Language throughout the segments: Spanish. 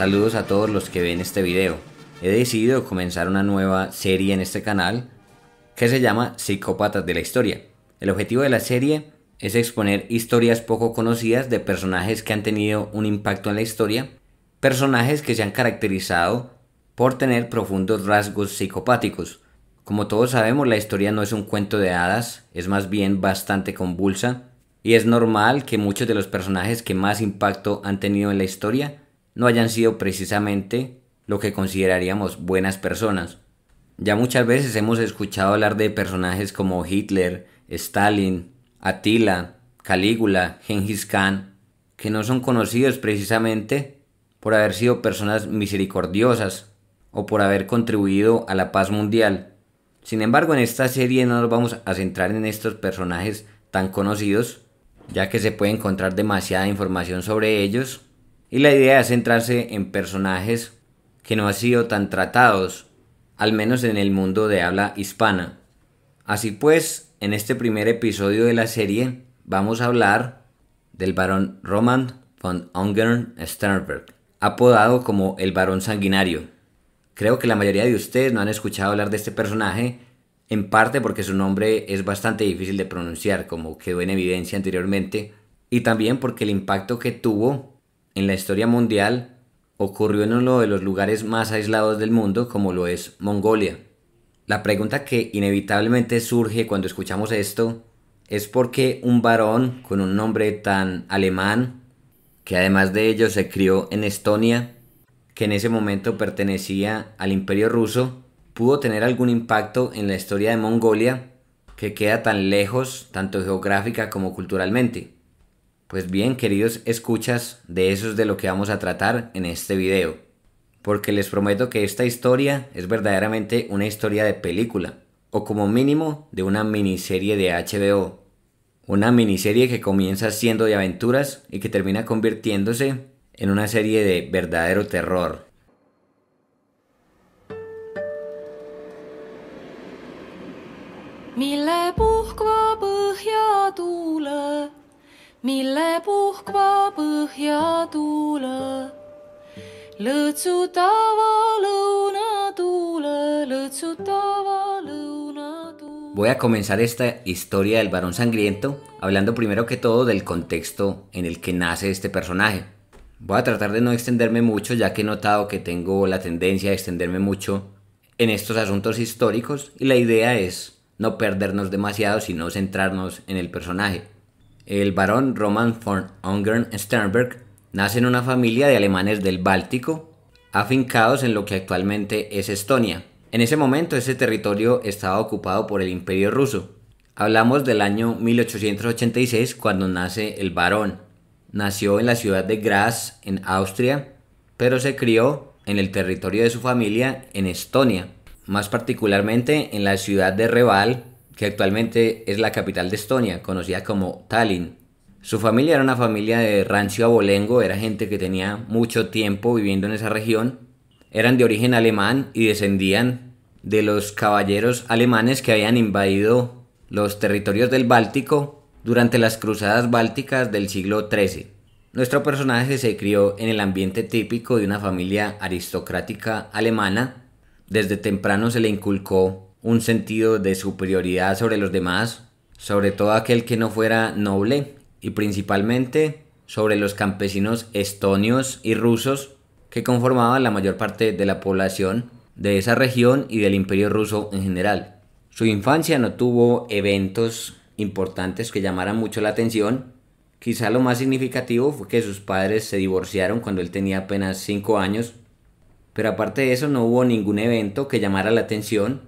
Saludos a todos los que ven este video. He decidido comenzar una nueva serie en este canal que se llama Psicópatas de la Historia. El objetivo de la serie es exponer historias poco conocidas de personajes que han tenido un impacto en la historia, personajes que se han caracterizado por tener profundos rasgos psicopáticos. Como todos sabemos, la historia no es un cuento de hadas, es más bien bastante convulsa, y es normal que muchos de los personajes que más impacto han tenido en la historia no hayan sido precisamente lo que consideraríamos buenas personas. Ya muchas veces hemos escuchado hablar de personajes como Hitler, Stalin, Attila, Calígula, Genghis Khan, que no son conocidos precisamente por haber sido personas misericordiosas o por haber contribuido a la paz mundial. Sin embargo, en esta serie no nos vamos a centrar en estos personajes tan conocidos, ya que se puede encontrar demasiada información sobre ellos y la idea es centrarse en personajes que no han sido tan tratados, al menos en el mundo de habla hispana. Así pues, en este primer episodio de la serie vamos a hablar del barón Roman von Ungern Sternberg, apodado como el barón sanguinario. Creo que la mayoría de ustedes no han escuchado hablar de este personaje, en parte porque su nombre es bastante difícil de pronunciar, como quedó en evidencia anteriormente, y también porque el impacto que tuvo en la historia mundial ocurrió en uno de los lugares más aislados del mundo como lo es Mongolia. La pregunta que inevitablemente surge cuando escuchamos esto es por qué un varón con un nombre tan alemán, que además de ello se crió en Estonia, que en ese momento pertenecía al imperio ruso, pudo tener algún impacto en la historia de Mongolia, que queda tan lejos, tanto geográfica como culturalmente. Pues bien, queridos escuchas, de eso es de lo que vamos a tratar en este video. Porque les prometo que esta historia es verdaderamente una historia de película, o como mínimo de una miniserie de HBO. Una miniserie que comienza siendo de aventuras y que termina convirtiéndose en una serie de verdadero terror. Voy a comenzar esta historia del varón sangriento hablando primero que todo del contexto en el que nace este personaje. Voy a tratar de no extenderme mucho ya que he notado que tengo la tendencia a extenderme mucho en estos asuntos históricos y la idea es no perdernos demasiado sino centrarnos en el personaje. El barón Roman von Ungern Sternberg nace en una familia de alemanes del Báltico, afincados en lo que actualmente es Estonia. En ese momento ese territorio estaba ocupado por el Imperio Ruso. Hablamos del año 1886 cuando nace el barón. Nació en la ciudad de Graz, en Austria, pero se crió en el territorio de su familia en Estonia, más particularmente en la ciudad de Reval, que actualmente es la capital de Estonia, conocida como Tallinn. Su familia era una familia de rancio abolengo, era gente que tenía mucho tiempo viviendo en esa región, eran de origen alemán y descendían de los caballeros alemanes que habían invadido los territorios del Báltico durante las cruzadas bálticas del siglo XIII. Nuestro personaje se crió en el ambiente típico de una familia aristocrática alemana. Desde temprano se le inculcó un sentido de superioridad sobre los demás, sobre todo aquel que no fuera noble, y principalmente sobre los campesinos estonios y rusos que conformaban la mayor parte de la población de esa región y del imperio ruso en general. Su infancia no tuvo eventos importantes que llamaran mucho la atención. Quizá lo más significativo fue que sus padres se divorciaron cuando él tenía apenas 5 años, pero aparte de eso no hubo ningún evento que llamara la atención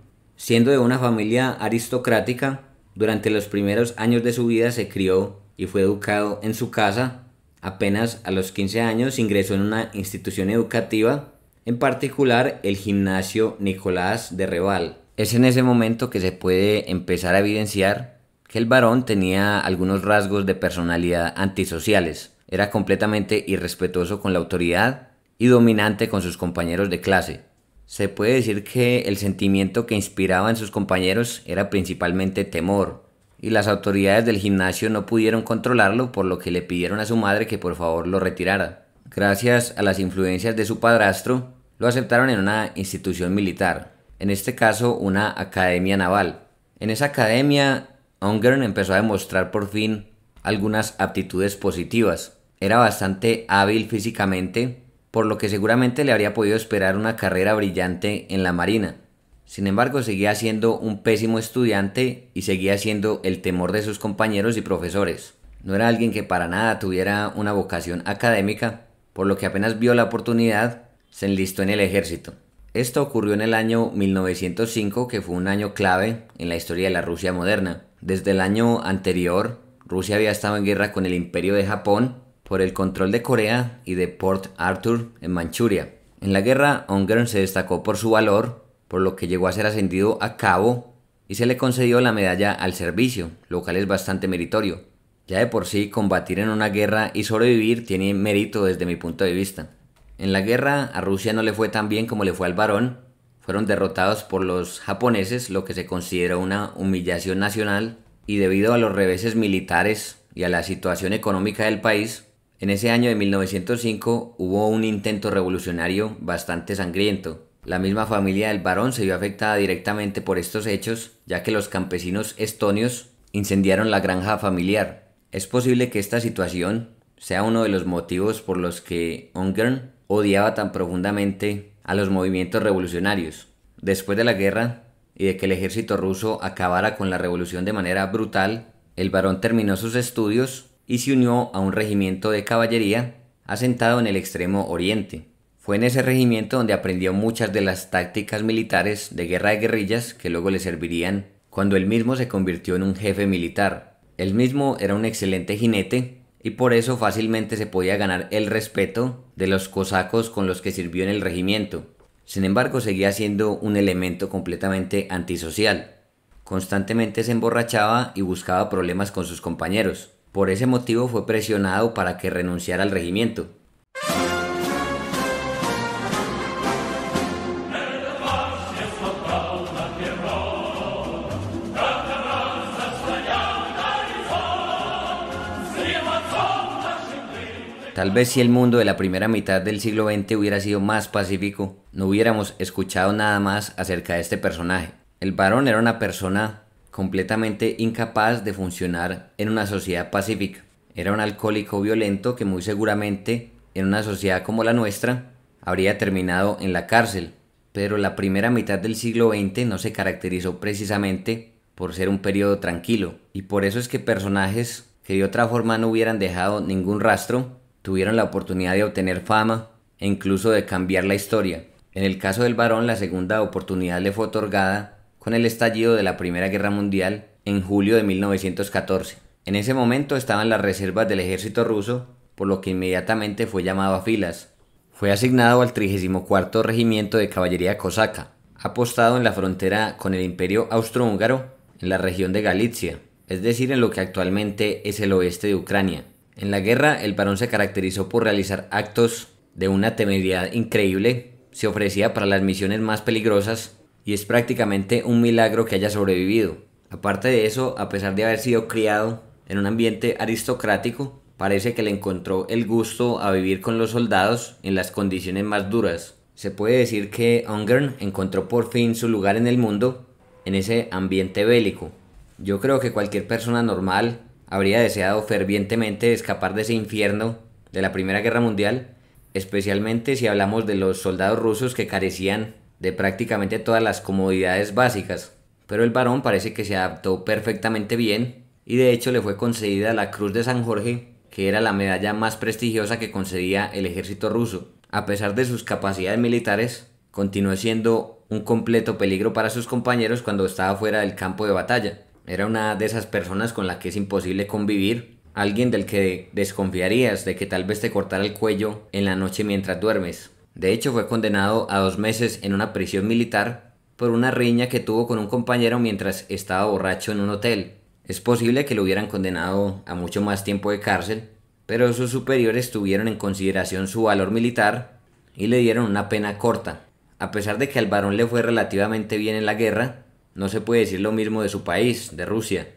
Siendo de una familia aristocrática, durante los primeros años de su vida se crió y fue educado en su casa. Apenas a los 15 años ingresó en una institución educativa, en particular el gimnasio Nicolás de Reval. Es en ese momento que se puede empezar a evidenciar que el varón tenía algunos rasgos de personalidad antisociales. Era completamente irrespetuoso con la autoridad y dominante con sus compañeros de clase. Se puede decir que el sentimiento que inspiraba en sus compañeros era principalmente temor, y las autoridades del gimnasio no pudieron controlarlo por lo que le pidieron a su madre que por favor lo retirara. Gracias a las influencias de su padrastro, lo aceptaron en una institución militar, en este caso una academia naval. En esa academia, Ungern empezó a demostrar por fin algunas aptitudes positivas. Era bastante hábil físicamente, por lo que seguramente le habría podido esperar una carrera brillante en la Marina. Sin embargo, seguía siendo un pésimo estudiante y seguía siendo el temor de sus compañeros y profesores. No era alguien que para nada tuviera una vocación académica, por lo que apenas vio la oportunidad, se enlistó en el ejército. Esto ocurrió en el año 1905, que fue un año clave en la historia de la Rusia moderna. Desde el año anterior, Rusia había estado en guerra con el imperio de Japón por el control de Corea y de Port Arthur en Manchuria. En la guerra, Ungern se destacó por su valor, por lo que llegó a ser ascendido a cabo y se le concedió la medalla al servicio, lo cual es bastante meritorio. Ya de por sí, combatir en una guerra y sobrevivir tiene mérito desde mi punto de vista. En la guerra a Rusia no le fue tan bien como le fue al varón, fueron derrotados por los japoneses, lo que se considera una humillación nacional, y debido a los reveses militares y a la situación económica del país, en ese año de 1905 hubo un intento revolucionario bastante sangriento. La misma familia del barón se vio afectada directamente por estos hechos, ya que los campesinos estonios incendiaron la granja familiar. Es posible que esta situación sea uno de los motivos por los que Ungern odiaba tan profundamente a los movimientos revolucionarios. Después de la guerra y de que el ejército ruso acabara con la revolución de manera brutal, el barón terminó sus estudios y se unió a un regimiento de caballería asentado en el extremo oriente. Fue en ese regimiento donde aprendió muchas de las tácticas militares de guerra de guerrillas que luego le servirían cuando él mismo se convirtió en un jefe militar. Él mismo era un excelente jinete y por eso fácilmente se podía ganar el respeto de los cosacos con los que sirvió en el regimiento. Sin embargo, seguía siendo un elemento completamente antisocial. Constantemente se emborrachaba y buscaba problemas con sus compañeros. Por ese motivo fue presionado para que renunciara al regimiento. Tal vez si el mundo de la primera mitad del siglo XX hubiera sido más pacífico, no hubiéramos escuchado nada más acerca de este personaje. El varón era una persona completamente incapaz de funcionar en una sociedad pacífica. Era un alcohólico violento que muy seguramente en una sociedad como la nuestra habría terminado en la cárcel, pero la primera mitad del siglo XX no se caracterizó precisamente por ser un periodo tranquilo, y por eso es que personajes que de otra forma no hubieran dejado ningún rastro, tuvieron la oportunidad de obtener fama e incluso de cambiar la historia. En el caso del varón, la segunda oportunidad le fue otorgada con el estallido de la Primera Guerra Mundial en julio de 1914. En ese momento estaban las reservas del ejército ruso, por lo que inmediatamente fue llamado a filas. Fue asignado al 34 Regimiento de Caballería Cosaca, apostado en la frontera con el Imperio Austrohúngaro en la región de Galicia, es decir, en lo que actualmente es el oeste de Ucrania. En la guerra, el varón se caracterizó por realizar actos de una temeridad increíble, se ofrecía para las misiones más peligrosas y es prácticamente un milagro que haya sobrevivido. Aparte de eso, a pesar de haber sido criado en un ambiente aristocrático, parece que le encontró el gusto a vivir con los soldados en las condiciones más duras. Se puede decir que Ungern encontró por fin su lugar en el mundo en ese ambiente bélico. Yo creo que cualquier persona normal habría deseado fervientemente escapar de ese infierno de la Primera Guerra Mundial, especialmente si hablamos de los soldados rusos que carecían de prácticamente todas las comodidades básicas, pero el varón parece que se adaptó perfectamente bien y de hecho le fue concedida la Cruz de San Jorge, que era la medalla más prestigiosa que concedía el ejército ruso. A pesar de sus capacidades militares, continuó siendo un completo peligro para sus compañeros cuando estaba fuera del campo de batalla. Era una de esas personas con la que es imposible convivir, alguien del que desconfiarías de que tal vez te cortara el cuello en la noche mientras duermes. De hecho, fue condenado a dos meses en una prisión militar por una riña que tuvo con un compañero mientras estaba borracho en un hotel. Es posible que lo hubieran condenado a mucho más tiempo de cárcel, pero sus superiores tuvieron en consideración su valor militar y le dieron una pena corta. A pesar de que al varón le fue relativamente bien en la guerra, no se puede decir lo mismo de su país, de Rusia.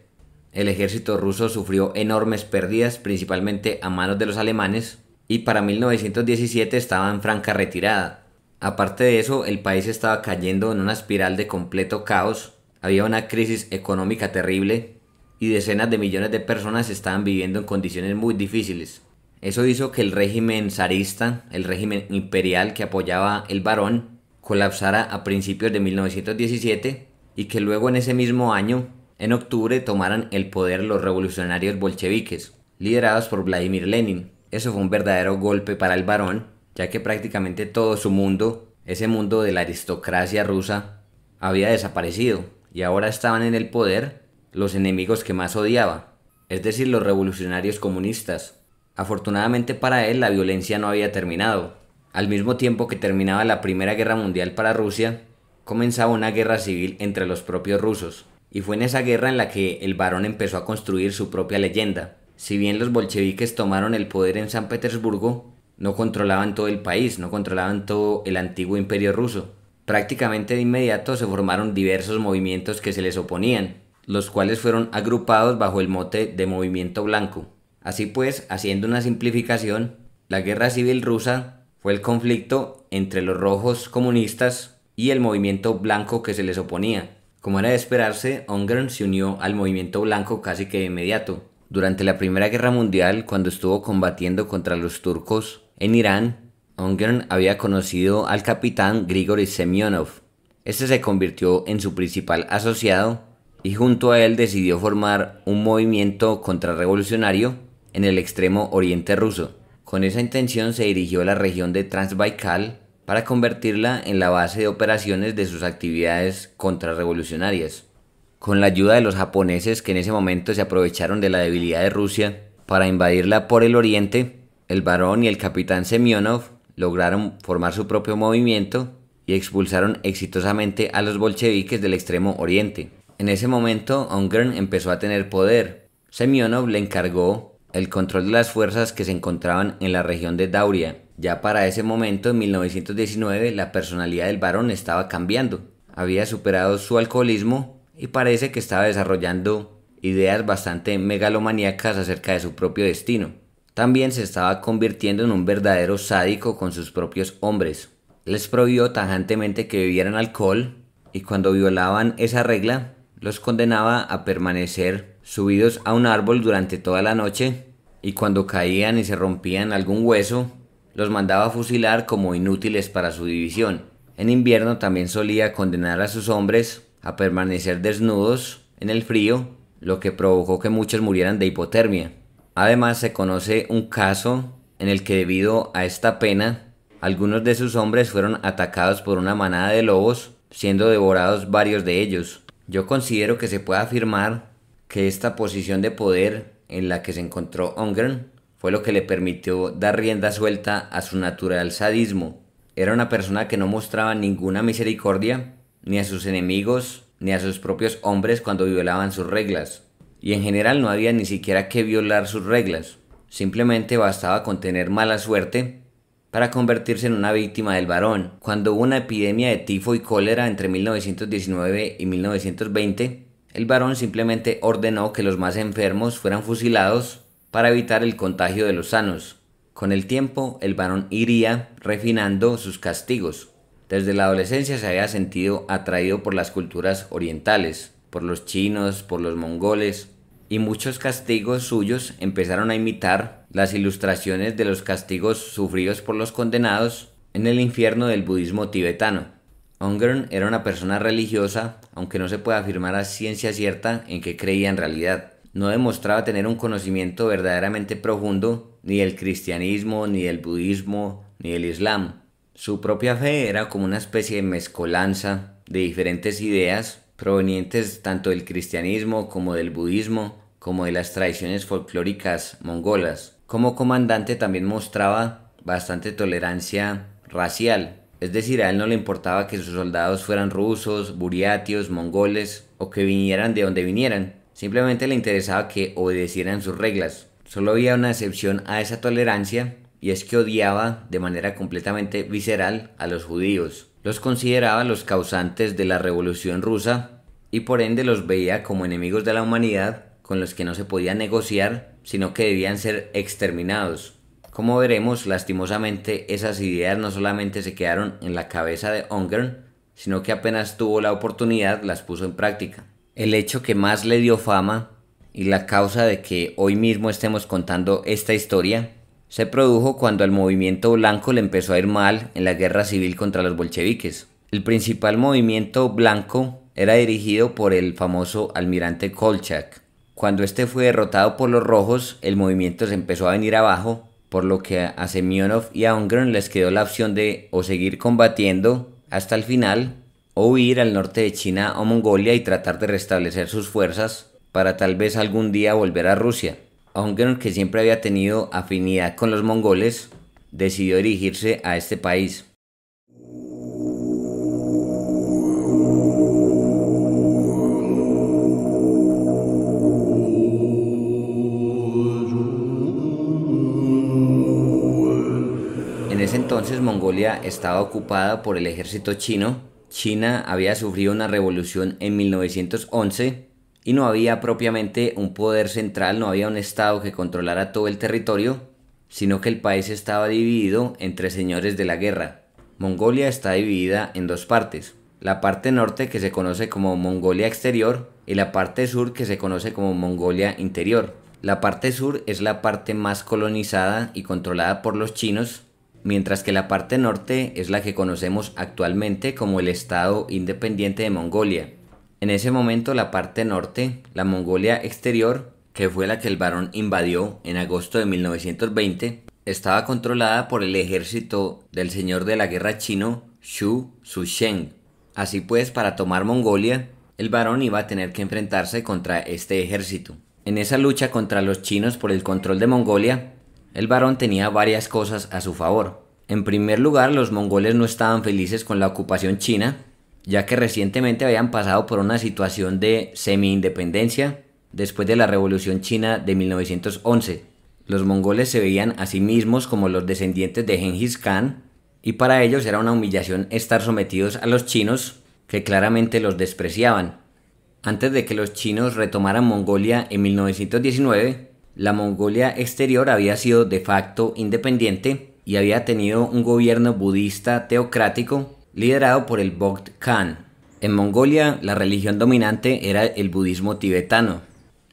El ejército ruso sufrió enormes pérdidas, principalmente a manos de los alemanes, y para 1917 estaba en franca retirada. Aparte de eso, el país estaba cayendo en una espiral de completo caos, había una crisis económica terrible y decenas de millones de personas estaban viviendo en condiciones muy difíciles. Eso hizo que el régimen zarista, el régimen imperial que apoyaba el varón, colapsara a principios de 1917 y que luego en ese mismo año, en octubre, tomaran el poder los revolucionarios bolcheviques, liderados por Vladimir Lenin. Eso fue un verdadero golpe para el varón, ya que prácticamente todo su mundo, ese mundo de la aristocracia rusa, había desaparecido y ahora estaban en el poder los enemigos que más odiaba, es decir, los revolucionarios comunistas. Afortunadamente para él la violencia no había terminado. Al mismo tiempo que terminaba la Primera Guerra Mundial para Rusia, comenzaba una guerra civil entre los propios rusos, y fue en esa guerra en la que el varón empezó a construir su propia leyenda, si bien los bolcheviques tomaron el poder en San Petersburgo, no controlaban todo el país, no controlaban todo el antiguo imperio ruso. Prácticamente de inmediato se formaron diversos movimientos que se les oponían, los cuales fueron agrupados bajo el mote de movimiento blanco. Así pues, haciendo una simplificación, la guerra civil rusa fue el conflicto entre los rojos comunistas y el movimiento blanco que se les oponía. Como era de esperarse, Ungern se unió al movimiento blanco casi que de inmediato, durante la Primera Guerra Mundial, cuando estuvo combatiendo contra los turcos en Irán, Ungern había conocido al capitán Grigori Semyonov. Este se convirtió en su principal asociado y junto a él decidió formar un movimiento contrarrevolucionario en el extremo oriente ruso. Con esa intención se dirigió a la región de Transbaikal para convertirla en la base de operaciones de sus actividades contrarrevolucionarias con la ayuda de los japoneses que en ese momento se aprovecharon de la debilidad de Rusia para invadirla por el oriente, el barón y el capitán Semyonov lograron formar su propio movimiento y expulsaron exitosamente a los bolcheviques del extremo oriente. En ese momento, Ungern empezó a tener poder. Semyonov le encargó el control de las fuerzas que se encontraban en la región de Dauria. Ya para ese momento, en 1919, la personalidad del barón estaba cambiando. Había superado su alcoholismo y parece que estaba desarrollando ideas bastante megalomaníacas acerca de su propio destino. También se estaba convirtiendo en un verdadero sádico con sus propios hombres. Les prohibió tajantemente que bebieran alcohol y cuando violaban esa regla los condenaba a permanecer subidos a un árbol durante toda la noche y cuando caían y se rompían algún hueso los mandaba a fusilar como inútiles para su división. En invierno también solía condenar a sus hombres a permanecer desnudos en el frío, lo que provocó que muchos murieran de hipotermia. Además se conoce un caso en el que debido a esta pena, algunos de sus hombres fueron atacados por una manada de lobos, siendo devorados varios de ellos. Yo considero que se puede afirmar que esta posición de poder en la que se encontró Ongren fue lo que le permitió dar rienda suelta a su natural sadismo. Era una persona que no mostraba ninguna misericordia ni a sus enemigos, ni a sus propios hombres cuando violaban sus reglas. Y en general no había ni siquiera que violar sus reglas. Simplemente bastaba con tener mala suerte para convertirse en una víctima del varón. Cuando hubo una epidemia de tifo y cólera entre 1919 y 1920, el varón simplemente ordenó que los más enfermos fueran fusilados para evitar el contagio de los sanos. Con el tiempo, el varón iría refinando sus castigos. Desde la adolescencia se había sentido atraído por las culturas orientales, por los chinos, por los mongoles, y muchos castigos suyos empezaron a imitar las ilustraciones de los castigos sufridos por los condenados en el infierno del budismo tibetano. Ungern era una persona religiosa, aunque no se puede afirmar a ciencia cierta en qué creía en realidad. No demostraba tener un conocimiento verdaderamente profundo ni del cristianismo, ni del budismo, ni del islam. Su propia fe era como una especie de mezcolanza de diferentes ideas provenientes tanto del cristianismo como del budismo, como de las tradiciones folclóricas mongolas. Como comandante también mostraba bastante tolerancia racial, es decir, a él no le importaba que sus soldados fueran rusos, buriatios, mongoles o que vinieran de donde vinieran, simplemente le interesaba que obedecieran sus reglas. Solo había una excepción a esa tolerancia y es que odiaba de manera completamente visceral a los judíos. Los consideraba los causantes de la Revolución rusa y por ende los veía como enemigos de la humanidad con los que no se podía negociar, sino que debían ser exterminados. Como veremos, lastimosamente esas ideas no solamente se quedaron en la cabeza de Ongern, sino que apenas tuvo la oportunidad las puso en práctica. El hecho que más le dio fama y la causa de que hoy mismo estemos contando esta historia se produjo cuando el movimiento blanco le empezó a ir mal en la guerra civil contra los bolcheviques. El principal movimiento blanco era dirigido por el famoso almirante Kolchak. Cuando este fue derrotado por los rojos, el movimiento se empezó a venir abajo, por lo que a Semyonov y a Ungern les quedó la opción de o seguir combatiendo hasta el final, o huir al norte de China o Mongolia y tratar de restablecer sus fuerzas para tal vez algún día volver a Rusia. Aungern, que siempre había tenido afinidad con los mongoles, decidió dirigirse a este país. En ese entonces Mongolia estaba ocupada por el ejército chino. China había sufrido una revolución en 1911 y no había propiamente un poder central, no había un Estado que controlara todo el territorio, sino que el país estaba dividido entre señores de la guerra. Mongolia está dividida en dos partes, la parte norte que se conoce como Mongolia exterior y la parte sur que se conoce como Mongolia interior. La parte sur es la parte más colonizada y controlada por los chinos, mientras que la parte norte es la que conocemos actualmente como el Estado Independiente de Mongolia, en ese momento la parte norte, la Mongolia exterior, que fue la que el Barón invadió en agosto de 1920, estaba controlada por el ejército del señor de la guerra chino Xu Susheng. Así pues, para tomar Mongolia, el Barón iba a tener que enfrentarse contra este ejército. En esa lucha contra los chinos por el control de Mongolia, el Barón tenía varias cosas a su favor. En primer lugar, los mongoles no estaban felices con la ocupación china ya que recientemente habían pasado por una situación de semi-independencia después de la Revolución China de 1911. Los mongoles se veían a sí mismos como los descendientes de Genghis Khan y para ellos era una humillación estar sometidos a los chinos que claramente los despreciaban. Antes de que los chinos retomaran Mongolia en 1919, la Mongolia exterior había sido de facto independiente y había tenido un gobierno budista teocrático liderado por el Bogd Khan. En Mongolia, la religión dominante era el budismo tibetano,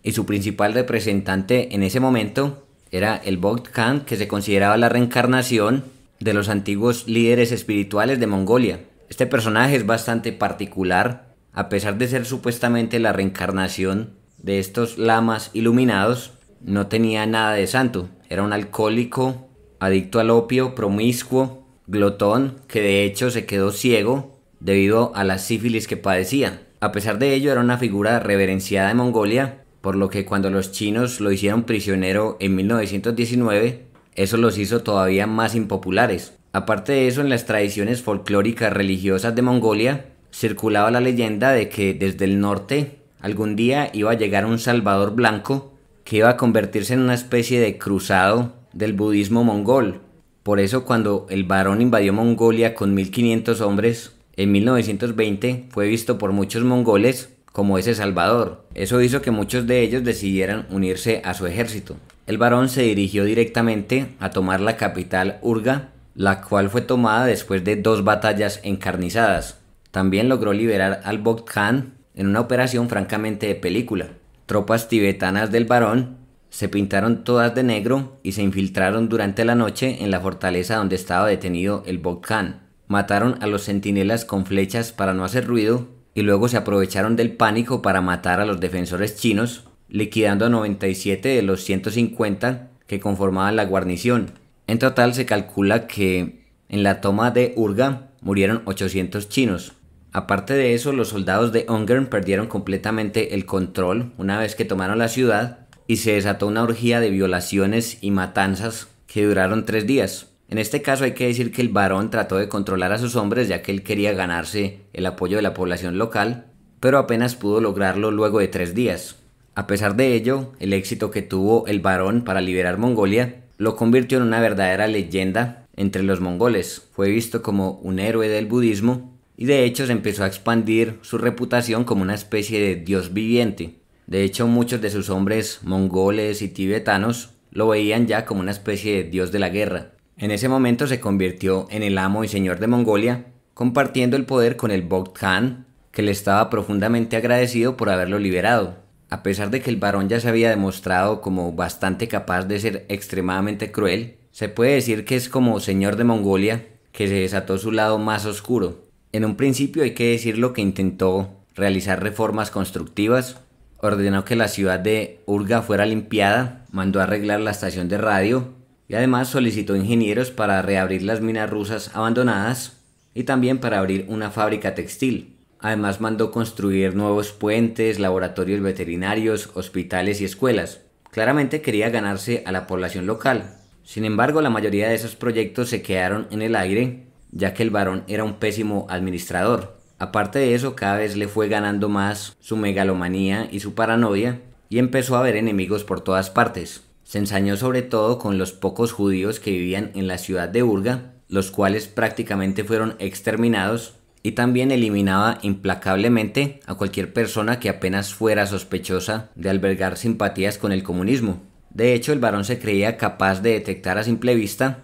y su principal representante en ese momento era el Bogd Khan, que se consideraba la reencarnación de los antiguos líderes espirituales de Mongolia. Este personaje es bastante particular, a pesar de ser supuestamente la reencarnación de estos lamas iluminados, no tenía nada de santo. Era un alcohólico, adicto al opio, promiscuo, glotón que de hecho se quedó ciego debido a la sífilis que padecía. A pesar de ello era una figura reverenciada en Mongolia, por lo que cuando los chinos lo hicieron prisionero en 1919, eso los hizo todavía más impopulares. Aparte de eso, en las tradiciones folclóricas religiosas de Mongolia, circulaba la leyenda de que desde el norte algún día iba a llegar un salvador blanco que iba a convertirse en una especie de cruzado del budismo mongol, por eso cuando el Barón invadió Mongolia con 1500 hombres, en 1920 fue visto por muchos mongoles como ese salvador. Eso hizo que muchos de ellos decidieran unirse a su ejército. El Barón se dirigió directamente a tomar la capital Urga, la cual fue tomada después de dos batallas encarnizadas. También logró liberar al Bogd Khan en una operación francamente de película. Tropas tibetanas del Barón se pintaron todas de negro y se infiltraron durante la noche en la fortaleza donde estaba detenido el volcán Mataron a los centinelas con flechas para no hacer ruido y luego se aprovecharon del pánico para matar a los defensores chinos, liquidando a 97 de los 150 que conformaban la guarnición. En total se calcula que en la toma de Urga murieron 800 chinos. Aparte de eso, los soldados de Ungern perdieron completamente el control una vez que tomaron la ciudad y se desató una orgía de violaciones y matanzas que duraron tres días. En este caso hay que decir que el varón trató de controlar a sus hombres ya que él quería ganarse el apoyo de la población local, pero apenas pudo lograrlo luego de tres días. A pesar de ello, el éxito que tuvo el varón para liberar Mongolia lo convirtió en una verdadera leyenda entre los mongoles. Fue visto como un héroe del budismo y de hecho se empezó a expandir su reputación como una especie de dios viviente. De hecho, muchos de sus hombres mongoles y tibetanos lo veían ya como una especie de dios de la guerra. En ese momento se convirtió en el amo y señor de Mongolia, compartiendo el poder con el Bogd Khan, que le estaba profundamente agradecido por haberlo liberado. A pesar de que el varón ya se había demostrado como bastante capaz de ser extremadamente cruel, se puede decir que es como señor de Mongolia que se desató su lado más oscuro. En un principio hay que decirlo que intentó realizar reformas constructivas, ordenó que la ciudad de Urga fuera limpiada, mandó arreglar la estación de radio y además solicitó ingenieros para reabrir las minas rusas abandonadas y también para abrir una fábrica textil. Además mandó construir nuevos puentes, laboratorios veterinarios, hospitales y escuelas. Claramente quería ganarse a la población local. Sin embargo, la mayoría de esos proyectos se quedaron en el aire, ya que el varón era un pésimo administrador. Aparte de eso, cada vez le fue ganando más su megalomanía y su paranoia y empezó a ver enemigos por todas partes. Se ensañó sobre todo con los pocos judíos que vivían en la ciudad de Urga, los cuales prácticamente fueron exterminados, y también eliminaba implacablemente a cualquier persona que apenas fuera sospechosa de albergar simpatías con el comunismo. De hecho, el varón se creía capaz de detectar a simple vista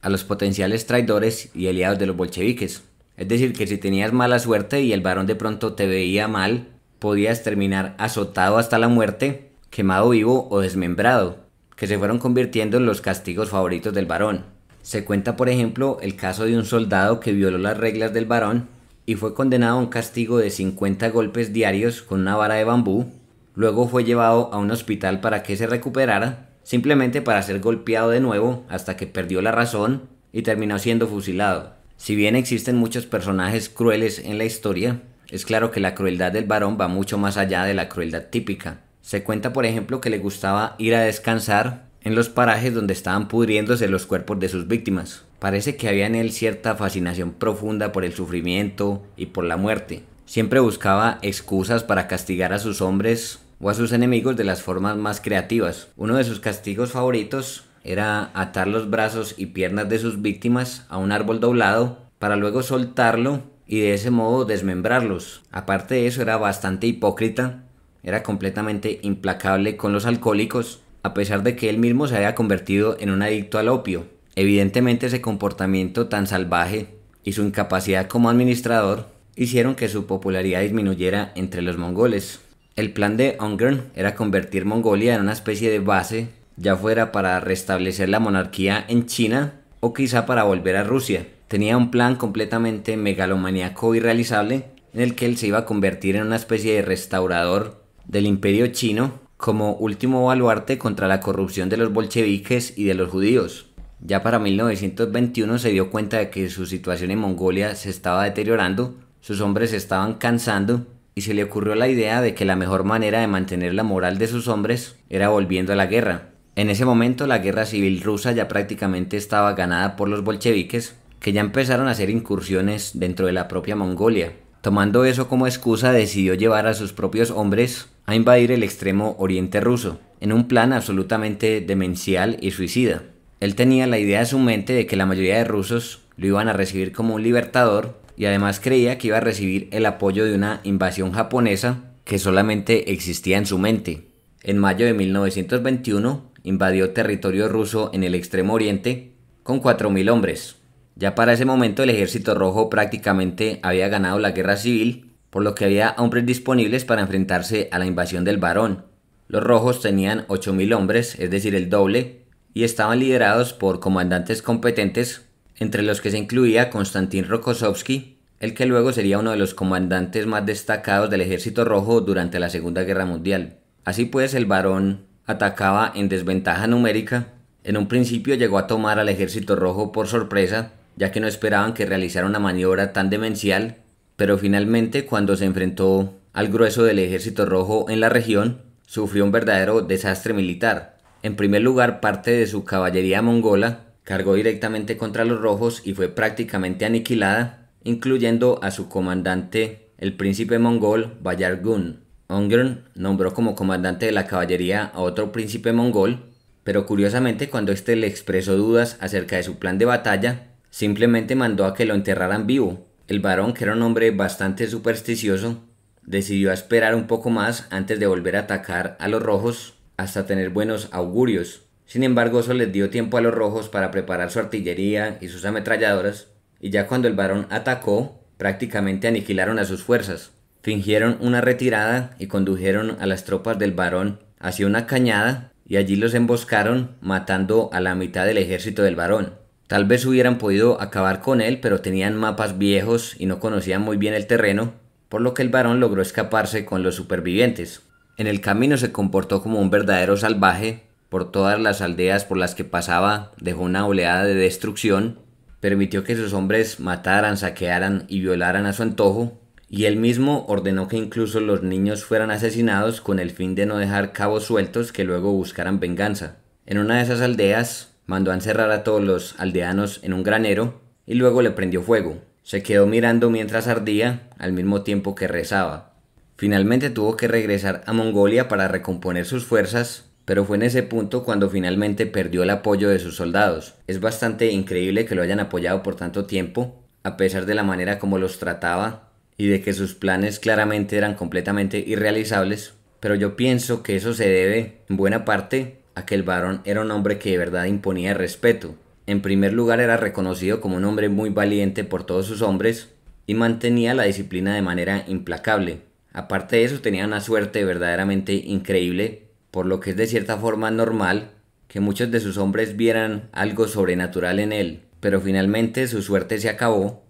a los potenciales traidores y aliados de los bolcheviques. Es decir, que si tenías mala suerte y el varón de pronto te veía mal, podías terminar azotado hasta la muerte, quemado vivo o desmembrado, que se fueron convirtiendo en los castigos favoritos del varón. Se cuenta, por ejemplo, el caso de un soldado que violó las reglas del varón y fue condenado a un castigo de 50 golpes diarios con una vara de bambú. Luego fue llevado a un hospital para que se recuperara, simplemente para ser golpeado de nuevo hasta que perdió la razón y terminó siendo fusilado. Si bien existen muchos personajes crueles en la historia, es claro que la crueldad del varón va mucho más allá de la crueldad típica. Se cuenta por ejemplo que le gustaba ir a descansar en los parajes donde estaban pudriéndose los cuerpos de sus víctimas. Parece que había en él cierta fascinación profunda por el sufrimiento y por la muerte. Siempre buscaba excusas para castigar a sus hombres o a sus enemigos de las formas más creativas. Uno de sus castigos favoritos era atar los brazos y piernas de sus víctimas a un árbol doblado para luego soltarlo y de ese modo desmembrarlos. Aparte de eso era bastante hipócrita, era completamente implacable con los alcohólicos, a pesar de que él mismo se había convertido en un adicto al opio. Evidentemente ese comportamiento tan salvaje y su incapacidad como administrador hicieron que su popularidad disminuyera entre los mongoles. El plan de Ungern era convertir Mongolia en una especie de base ya fuera para restablecer la monarquía en China o quizá para volver a Rusia. Tenía un plan completamente megalomaniaco y realizable en el que él se iba a convertir en una especie de restaurador del imperio chino como último baluarte contra la corrupción de los bolcheviques y de los judíos. Ya para 1921 se dio cuenta de que su situación en Mongolia se estaba deteriorando, sus hombres estaban cansando y se le ocurrió la idea de que la mejor manera de mantener la moral de sus hombres era volviendo a la guerra. En ese momento la guerra civil rusa ya prácticamente estaba ganada por los bolcheviques, que ya empezaron a hacer incursiones dentro de la propia Mongolia. Tomando eso como excusa, decidió llevar a sus propios hombres a invadir el extremo oriente ruso, en un plan absolutamente demencial y suicida. Él tenía la idea en su mente de que la mayoría de rusos lo iban a recibir como un libertador y además creía que iba a recibir el apoyo de una invasión japonesa que solamente existía en su mente. En mayo de 1921, invadió territorio ruso en el extremo oriente con 4.000 hombres. Ya para ese momento el ejército rojo prácticamente había ganado la guerra civil, por lo que había hombres disponibles para enfrentarse a la invasión del varón. Los rojos tenían 8.000 hombres, es decir, el doble, y estaban liderados por comandantes competentes, entre los que se incluía Konstantin Rokossovsky, el que luego sería uno de los comandantes más destacados del ejército rojo durante la Segunda Guerra Mundial. Así pues, el varón atacaba en desventaja numérica, en un principio llegó a tomar al ejército rojo por sorpresa, ya que no esperaban que realizara una maniobra tan demencial, pero finalmente cuando se enfrentó al grueso del ejército rojo en la región, sufrió un verdadero desastre militar. En primer lugar, parte de su caballería mongola cargó directamente contra los rojos y fue prácticamente aniquilada, incluyendo a su comandante, el príncipe mongol Bayargun. Ongern nombró como comandante de la caballería a otro príncipe mongol, pero curiosamente cuando éste le expresó dudas acerca de su plan de batalla, simplemente mandó a que lo enterraran vivo. El varón, que era un hombre bastante supersticioso, decidió esperar un poco más antes de volver a atacar a los rojos hasta tener buenos augurios. Sin embargo, eso les dio tiempo a los rojos para preparar su artillería y sus ametralladoras, y ya cuando el varón atacó, prácticamente aniquilaron a sus fuerzas fingieron una retirada y condujeron a las tropas del varón hacia una cañada y allí los emboscaron matando a la mitad del ejército del varón. Tal vez hubieran podido acabar con él, pero tenían mapas viejos y no conocían muy bien el terreno, por lo que el varón logró escaparse con los supervivientes. En el camino se comportó como un verdadero salvaje, por todas las aldeas por las que pasaba dejó una oleada de destrucción, permitió que sus hombres mataran, saquearan y violaran a su antojo, y él mismo ordenó que incluso los niños fueran asesinados con el fin de no dejar cabos sueltos que luego buscaran venganza. En una de esas aldeas mandó a encerrar a todos los aldeanos en un granero y luego le prendió fuego. Se quedó mirando mientras ardía al mismo tiempo que rezaba. Finalmente tuvo que regresar a Mongolia para recomponer sus fuerzas, pero fue en ese punto cuando finalmente perdió el apoyo de sus soldados. Es bastante increíble que lo hayan apoyado por tanto tiempo, a pesar de la manera como los trataba y de que sus planes claramente eran completamente irrealizables, pero yo pienso que eso se debe, en buena parte, a que el varón era un hombre que de verdad imponía respeto. En primer lugar era reconocido como un hombre muy valiente por todos sus hombres y mantenía la disciplina de manera implacable. Aparte de eso tenía una suerte verdaderamente increíble, por lo que es de cierta forma normal que muchos de sus hombres vieran algo sobrenatural en él, pero finalmente su suerte se acabó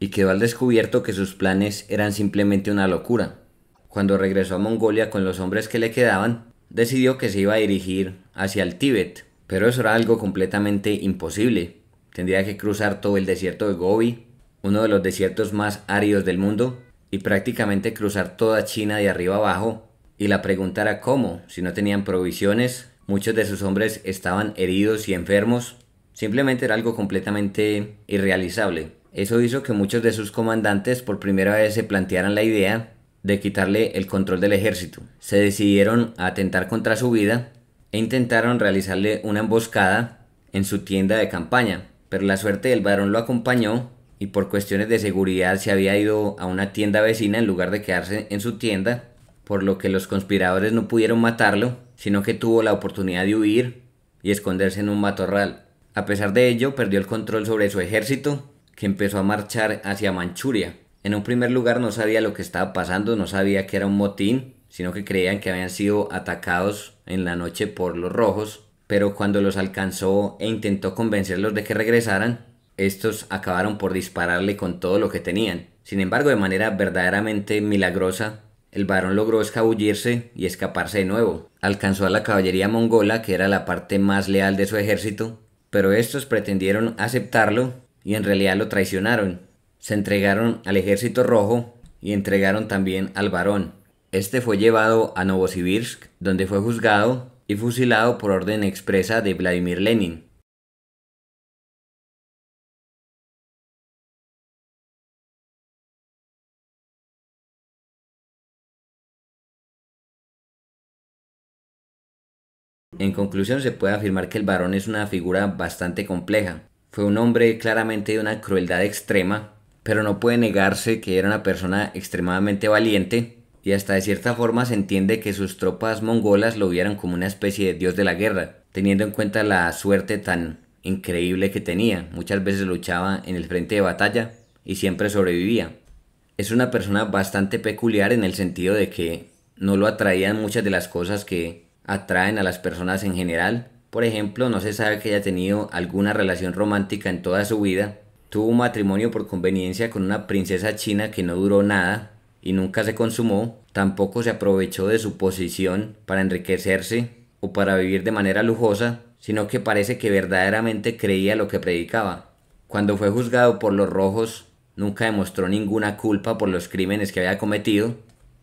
y quedó al descubierto que sus planes eran simplemente una locura. Cuando regresó a Mongolia con los hombres que le quedaban, decidió que se iba a dirigir hacia el Tíbet, pero eso era algo completamente imposible. Tendría que cruzar todo el desierto de Gobi, uno de los desiertos más áridos del mundo, y prácticamente cruzar toda China de arriba abajo, y la preguntara era cómo, si no tenían provisiones, muchos de sus hombres estaban heridos y enfermos, simplemente era algo completamente irrealizable. Eso hizo que muchos de sus comandantes por primera vez se plantearan la idea de quitarle el control del ejército. Se decidieron a atentar contra su vida e intentaron realizarle una emboscada en su tienda de campaña, pero la suerte del varón lo acompañó y por cuestiones de seguridad se había ido a una tienda vecina en lugar de quedarse en su tienda, por lo que los conspiradores no pudieron matarlo, sino que tuvo la oportunidad de huir y esconderse en un matorral. A pesar de ello, perdió el control sobre su ejército que empezó a marchar hacia Manchuria. En un primer lugar no sabía lo que estaba pasando, no sabía que era un motín, sino que creían que habían sido atacados en la noche por los rojos, pero cuando los alcanzó e intentó convencerlos de que regresaran, estos acabaron por dispararle con todo lo que tenían. Sin embargo, de manera verdaderamente milagrosa, el varón logró escabullirse y escaparse de nuevo. Alcanzó a la caballería mongola, que era la parte más leal de su ejército, pero estos pretendieron aceptarlo y en realidad lo traicionaron. Se entregaron al ejército rojo y entregaron también al varón. Este fue llevado a Novosibirsk, donde fue juzgado y fusilado por orden expresa de Vladimir Lenin. En conclusión, se puede afirmar que el varón es una figura bastante compleja, fue un hombre claramente de una crueldad extrema, pero no puede negarse que era una persona extremadamente valiente y hasta de cierta forma se entiende que sus tropas mongolas lo vieron como una especie de dios de la guerra, teniendo en cuenta la suerte tan increíble que tenía. Muchas veces luchaba en el frente de batalla y siempre sobrevivía. Es una persona bastante peculiar en el sentido de que no lo atraían muchas de las cosas que atraen a las personas en general, por ejemplo, no se sabe que haya tenido alguna relación romántica en toda su vida. Tuvo un matrimonio por conveniencia con una princesa china que no duró nada y nunca se consumó. Tampoco se aprovechó de su posición para enriquecerse o para vivir de manera lujosa, sino que parece que verdaderamente creía lo que predicaba. Cuando fue juzgado por los rojos, nunca demostró ninguna culpa por los crímenes que había cometido,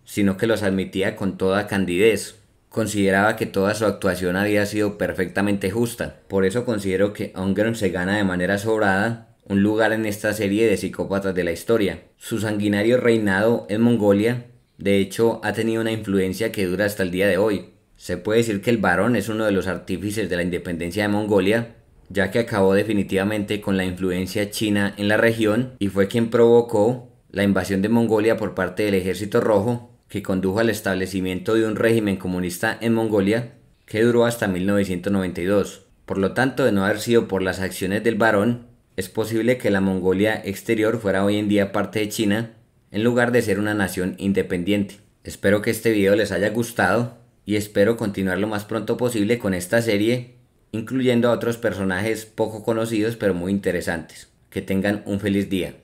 sino que los admitía con toda candidez consideraba que toda su actuación había sido perfectamente justa. Por eso considero que Ungern se gana de manera sobrada un lugar en esta serie de psicópatas de la historia. Su sanguinario reinado en Mongolia, de hecho, ha tenido una influencia que dura hasta el día de hoy. Se puede decir que el varón es uno de los artífices de la independencia de Mongolia, ya que acabó definitivamente con la influencia china en la región y fue quien provocó la invasión de Mongolia por parte del ejército rojo que condujo al establecimiento de un régimen comunista en Mongolia que duró hasta 1992. Por lo tanto, de no haber sido por las acciones del varón, es posible que la Mongolia exterior fuera hoy en día parte de China en lugar de ser una nación independiente. Espero que este video les haya gustado y espero continuar lo más pronto posible con esta serie, incluyendo a otros personajes poco conocidos pero muy interesantes. Que tengan un feliz día.